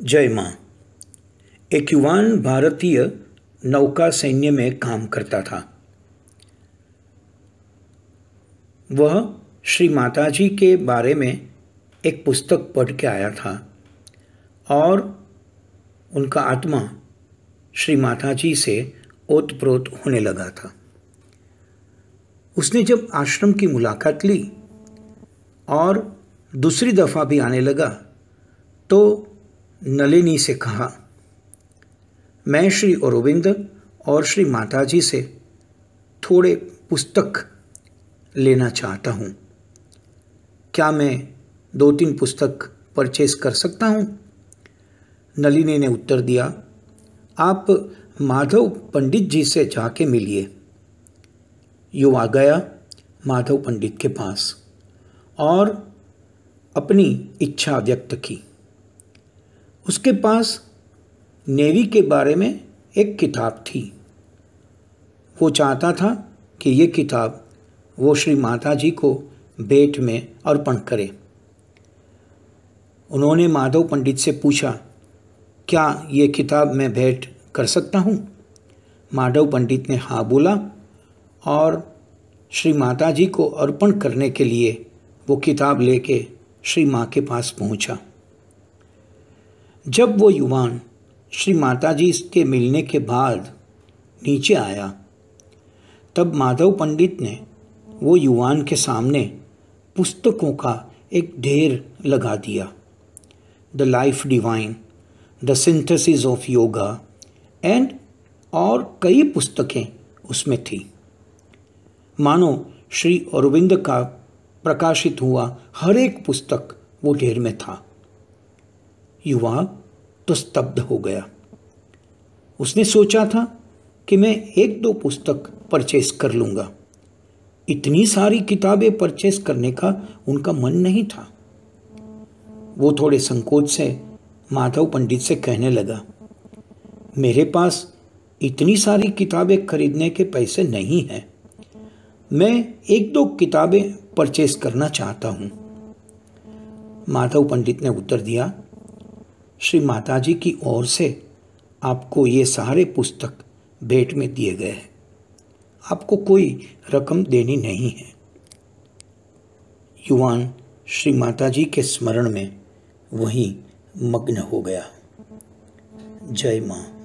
जय माँ एक युवान भारतीय नौका सैन्य में काम करता था वह श्री माताजी के बारे में एक पुस्तक पढ़ के आया था और उनका आत्मा श्री माताजी से ओतप्रोत होने लगा था उसने जब आश्रम की मुलाकात ली और दूसरी दफ़ा भी आने लगा तो नलिनी से कहा मैं श्री औरविंद और श्री माताजी से थोड़े पुस्तक लेना चाहता हूँ क्या मैं दो तीन पुस्तक परचेज कर सकता हूँ नलिनी ने उत्तर दिया आप माधव पंडित जी से जाके मिलिए युवा आ गया माधव पंडित के पास और अपनी इच्छा व्यक्त की उसके पास नेवी के बारे में एक किताब थी वो चाहता था कि ये किताब वो श्री माता जी को बेट में अर्पण करे उन्होंने माधव पंडित से पूछा क्या ये किताब मैं भेंट कर सकता हूँ माधव पंडित ने हाँ बोला और श्री माता जी को अर्पण करने के लिए वो किताब लेके श्री माँ के पास पहुँचा जब वो युवान श्री माता जी के मिलने के बाद नीचे आया तब माधव पंडित ने वो युवान के सामने पुस्तकों का एक ढेर लगा दिया the life divine the synthesis of yoga and और कई पुस्तकें उसमें थी मानो श्री अरविंद का प्रकाशित हुआ हर एक पुस्तक वो ढेर में था युवा तो स्तब्ध हो गया उसने सोचा था कि मैं एक दो पुस्तक परचेस कर लूंगा इतनी सारी किताबें परचेस करने का उनका मन नहीं था वो थोड़े संकोच से माधव पंडित से कहने लगा मेरे पास इतनी सारी किताबें खरीदने के पैसे नहीं हैं मैं एक दो किताबें परचेस करना चाहता हूँ माधव पंडित ने उत्तर दिया श्री माताजी की ओर से आपको ये सारे पुस्तक भेंट में दिए गए हैं आपको कोई रकम देनी नहीं है युवान श्री माताजी के स्मरण में वहीं मग्न हो गया जय माँ